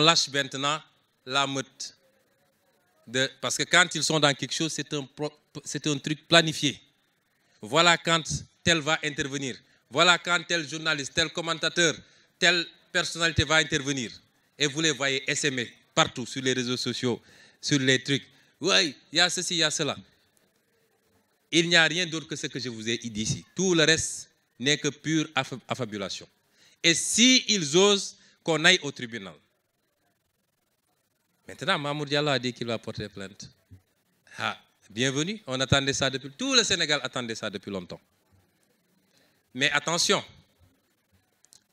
lâche maintenant la meute. parce que quand ils sont dans quelque chose, c'est un, c'est un truc planifié. Voilà quand tel va intervenir. Voilà quand tel journaliste, tel commentateur, telle personnalité va intervenir. Et vous les voyez SME partout sur les réseaux sociaux, sur les trucs. Oui, il y a ceci, il y a cela. Il n'y a rien d'autre que ce que je vous ai dit ici. Tout le reste n'est que pure affabulation. Et s'ils ils osent, qu'on aille au tribunal. Maintenant, Mamour Diallo a dit qu'il va porter plainte. Ah, bienvenue, on attendait ça depuis... Tout le Sénégal attendait ça depuis longtemps. Mais attention,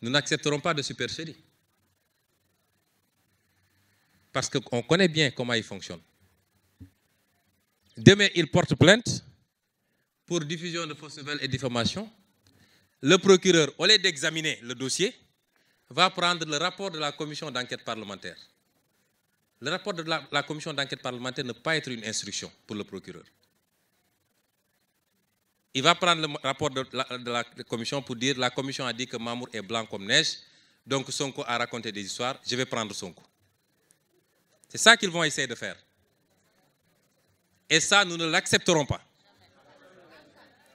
nous n'accepterons pas de supercherie. Parce qu'on connaît bien comment il fonctionne. Demain, il porte plainte pour diffusion de fausses nouvelles et diffamation. Le procureur, au lieu d'examiner le dossier, va prendre le rapport de la commission d'enquête parlementaire. Le rapport de la, commission d'enquête parlementaire ne peut pas être une instruction pour le procureur. Il va prendre le rapport de la, commission pour dire la commission a dit que Mamour est blanc comme neige, donc Sonko a raconté des histoires, je vais prendre Sonko. C'est ça qu'ils vont essayer de faire. Et ça, nous ne l'accepterons pas.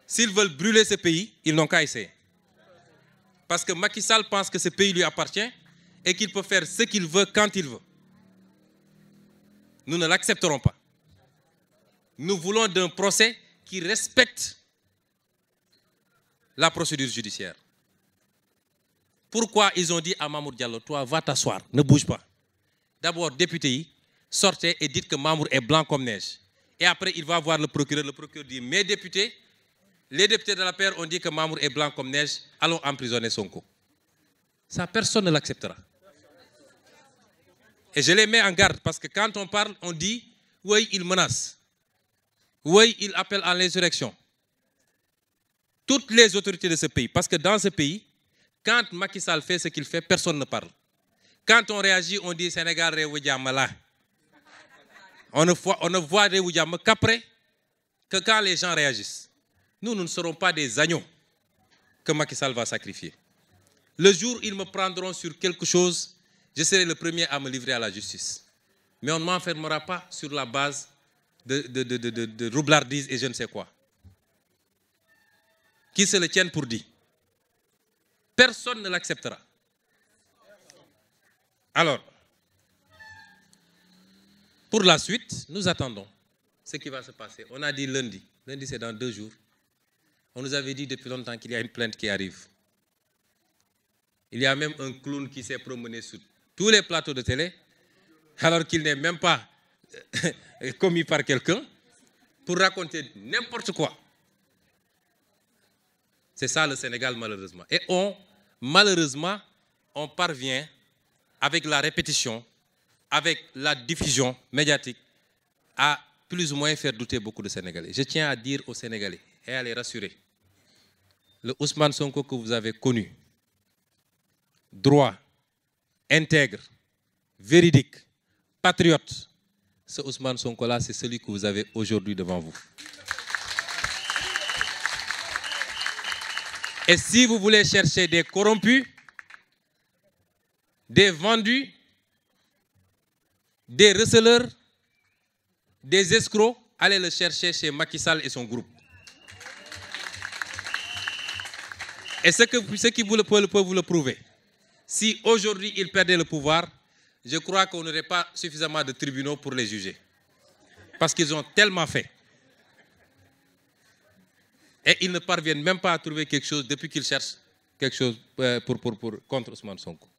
S'ils veulent brûler ce pays, ils n'ont qu'à essayer. Parce que Macky Sall pense que ce pays lui appartient et qu'il peut faire ce qu'il veut quand il veut. Nous ne l'accepterons pas. Nous voulons d'un procès qui respecte la procédure judiciaire. Pourquoi ils ont dit à Mamour Diallo, toi, va t'asseoir, ne bouge pas. D'abord, député, sortez et dites que Mamour est blanc comme neige. Et après, il va voir le procureur. Le procureur dit, mes députés, les députés de la paire ont dit que Mamour est blanc comme neige, allons emprisonner Sonko. Ça, personne ne l'acceptera. Et je les mets en garde parce que quand on parle, on dit oui, il menace. Oui, il appelle à l'insurrection. Toutes les autorités de ce pays, parce que dans ce pays, quand Macky Sall fait ce qu'il fait, personne ne parle. Quand on réagit, on dit Sénégal, Réou là. On ne voit, on ne voit qu'après, que quand les gens réagissent. Nous, nous ne serons pas des agneaux que Macky Sall va sacrifier. Le jour où ils me prendront sur quelque chose, je serai le premier à me livrer à la justice. Mais on ne m'enfermera pas sur la base de, de, roublardise et je ne sais quoi. Qui se le tiennent pour dit. Personne ne l'acceptera. Alors, pour la suite, nous attendons ce qui va se passer. On a dit lundi. Lundi, c'est dans deux jours. On nous avait dit depuis longtemps qu'il y a une plainte qui arrive. Il y a même un clown qui s'est promené sur tous les plateaux de télé, alors qu'il n'est même pas euh, commis par quelqu'un, pour raconter n'importe quoi. C'est ça le Sénégal, malheureusement. Et on, malheureusement, on parvient avec la répétition, avec la diffusion médiatique, à plus ou moins faire douter beaucoup de Sénégalais. Je tiens à dire aux Sénégalais et à les rassurer. Le Ousmane Sonko que vous avez connu, droit, intègre, véridique, patriote, ce Ousmane Sonkola, c'est celui que vous avez aujourd'hui devant vous. Et si vous voulez chercher des corrompus, des vendus, des receleurs, des escrocs, allez le chercher chez Macky Sall et son groupe. Et ce, que, qui vous le peut, vous le prouver, si aujourd'hui ils perdaient le pouvoir, je crois qu'on n'aurait pas suffisamment de tribunaux pour les juger. Parce qu'ils ont tellement fait. Et ils ne parviennent même pas à trouver quelque chose depuis qu'ils cherchent quelque chose euh, pour, pour, pour, contre Ousmane Sonko.